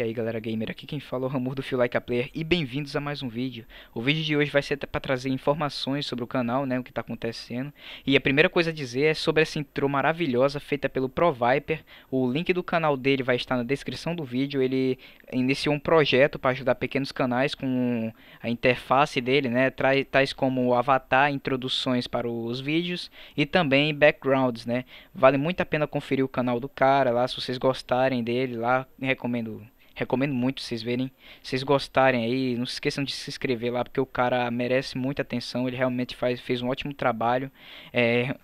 E aí galera gamer, aqui quem fala é o Ramur do Feel Like a Player e bem-vindos a mais um vídeo. O vídeo de hoje vai ser para trazer informações sobre o canal, né, o que está acontecendo. E a primeira coisa a dizer é sobre essa intro maravilhosa feita pelo ProViper. O link do canal dele vai estar na descrição do vídeo. Ele iniciou um projeto para ajudar pequenos canais com a interface dele, né, tais como avatar, introduções para os vídeos e também backgrounds, né. Vale muito a pena conferir o canal do cara lá, se vocês gostarem dele lá, recomendo Recomendo muito vocês verem, vocês gostarem aí, não se esqueçam de se inscrever lá porque o cara merece muita atenção, ele realmente faz, fez um ótimo trabalho. É,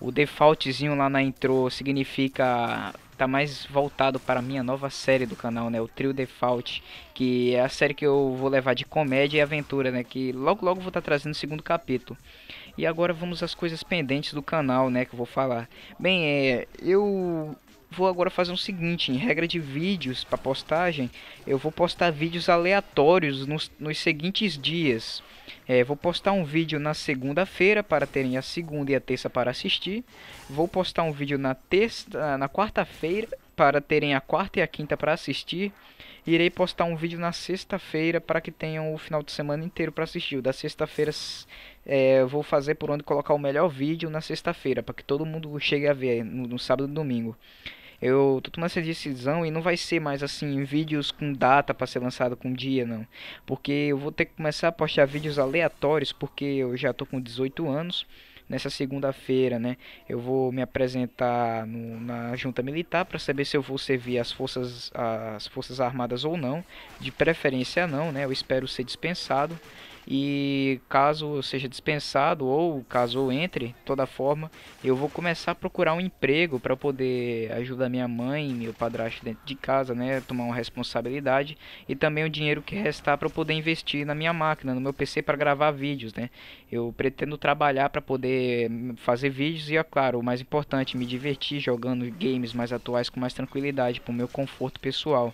o defaultzinho lá na intro significa tá mais voltado para a minha nova série do canal, né? O Trio Default, que é a série que eu vou levar de comédia e aventura, né? Que logo logo vou estar tá trazendo o segundo capítulo. E agora vamos às coisas pendentes do canal, né? Que eu vou falar. Bem, é, eu vou agora fazer o um seguinte, em regra de vídeos para postagem, eu vou postar vídeos aleatórios nos, nos seguintes dias. É, vou postar um vídeo na segunda-feira para terem a segunda e a terça para assistir. Vou postar um vídeo na terça, na quarta-feira para terem a quarta e a quinta para assistir. Irei postar um vídeo na sexta-feira para que tenham o final de semana inteiro para assistir. O da sexta-feira é, vou fazer por onde colocar o melhor vídeo na sexta-feira para que todo mundo chegue a ver no, no sábado e domingo. Eu tô tomando essa decisão e não vai ser mais assim vídeos com data para ser lançado com dia, não. Porque eu vou ter que começar a postar vídeos aleatórios, porque eu já tô com 18 anos. Nessa segunda-feira, né, eu vou me apresentar no, na junta militar para saber se eu vou servir as forças, as forças armadas ou não. De preferência não, né? Eu espero ser dispensado. E caso eu seja dispensado ou caso eu entre, toda forma, eu vou começar a procurar um emprego para poder ajudar minha mãe e meu padrasto dentro de casa, né, tomar uma responsabilidade e também o dinheiro que restar para poder investir na minha máquina, no meu PC para gravar vídeos, né? Eu pretendo trabalhar para poder fazer vídeos e, é claro, o mais importante, me divertir jogando games mais atuais com mais tranquilidade, para o meu conforto pessoal.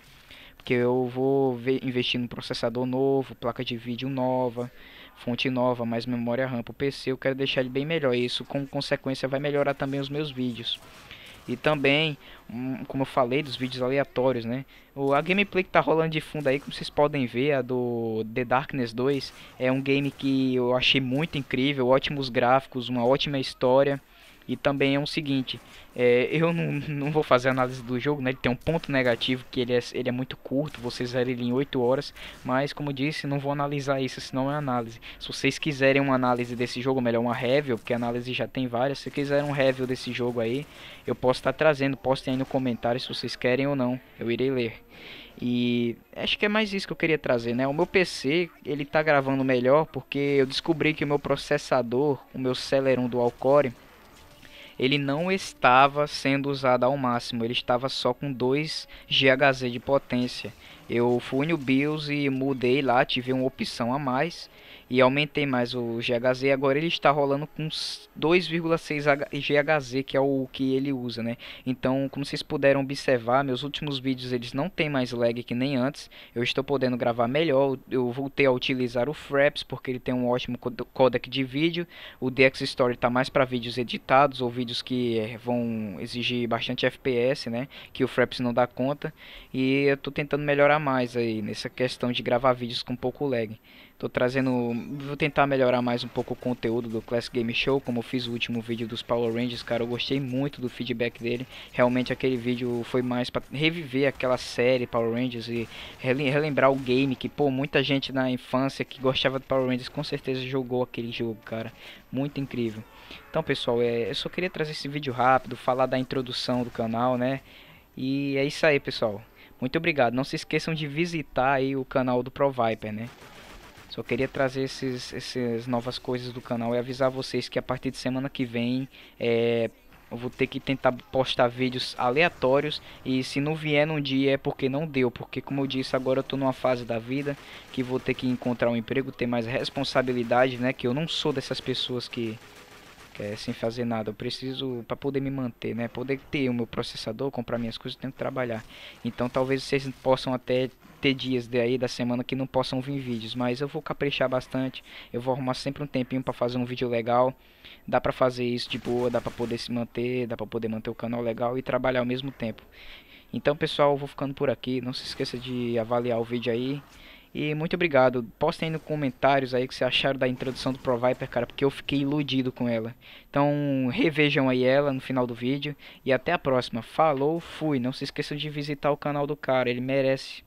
Porque eu vou ver, investir no processador novo, placa de vídeo nova, fonte nova, mais memória RAM para o PC. Eu quero deixar ele bem melhor. Isso, com consequência, vai melhorar também os meus vídeos. E também, hum, como eu falei, dos vídeos aleatórios, né? A gameplay que tá rolando de fundo aí, como vocês podem ver, a do The Darkness 2, é um game que eu achei muito incrível, ótimos gráficos, uma ótima história. E também é o seguinte, é, eu não, não vou fazer análise do jogo, né? Ele tem um ponto negativo que ele é, ele é muito curto, vocês verem ele em 8 horas, mas como disse, não vou analisar isso, senão é análise. Se vocês quiserem uma análise desse jogo, melhor uma review, porque análise já tem várias, se quiserem um review desse jogo aí, eu posso estar tá trazendo, postem aí no comentário se vocês querem ou não, eu irei ler. E acho que é mais isso que eu queria trazer, né? O meu PC, ele tá gravando melhor porque eu descobri que o meu processador, o meu Celeron dual core ele não estava sendo usado ao máximo, ele estava só com 2 GHz de potência. Eu fui no BIOS e mudei lá, tive uma opção a mais e aumentei mais o GHZ. Agora ele está rolando com 2,6 GHZ, que é o que ele usa, né? Então, como vocês puderam observar, meus últimos vídeos eles não tem mais lag que nem antes. Eu estou podendo gravar melhor. Eu voltei a utilizar o Fraps porque ele tem um ótimo codec de vídeo. O DX Story está mais para vídeos editados ou vídeos que eh, vão exigir bastante FPS, né? Que o Fraps não dá conta. E eu estou tentando melhorar mais aí nessa questão de gravar vídeos com pouco lag. Tô trazendo, vou tentar melhorar mais um pouco o conteúdo do Classic Game Show, como eu fiz o último vídeo dos Power Rangers, cara, eu gostei muito do feedback dele. Realmente aquele vídeo foi mais para reviver aquela série Power Rangers e relembrar o game que, pô, muita gente na infância que gostava do Power Rangers com certeza jogou aquele jogo, cara. Muito incrível. Então, pessoal, é, eu só queria trazer esse vídeo rápido, falar da introdução do canal, né? E é isso aí, pessoal. Muito obrigado. Não se esqueçam de visitar aí o canal do ProViper, né? Só queria trazer esses, essas novas coisas do canal e avisar vocês que a partir de semana que vem é, eu vou ter que tentar postar vídeos aleatórios e se não vier num dia é porque não deu, porque como eu disse, agora eu tô numa fase da vida que vou ter que encontrar um emprego, ter mais responsabilidade, né, que eu não sou dessas pessoas que é, sem fazer nada. Eu preciso, para poder me manter, né? Poder ter o meu processador, comprar minhas coisas, tenho que trabalhar. Então talvez vocês possam até ter dias daí da semana que não possam vir vídeos, mas eu vou caprichar bastante. Eu vou arrumar sempre um tempinho para fazer um vídeo legal. Dá para fazer isso de boa, dá para poder se manter, dá para poder manter o canal legal e trabalhar ao mesmo tempo. Então, pessoal, eu vou ficando por aqui. Não se esqueça de avaliar o vídeo aí. E muito obrigado. Postem aí nos comentários aí que vocês acharam da introdução do ProViper, cara, porque eu fiquei iludido com ela. Então, revejam aí ela no final do vídeo. E até a próxima. Falou, fui. Não se esqueçam de visitar o canal do cara, ele merece.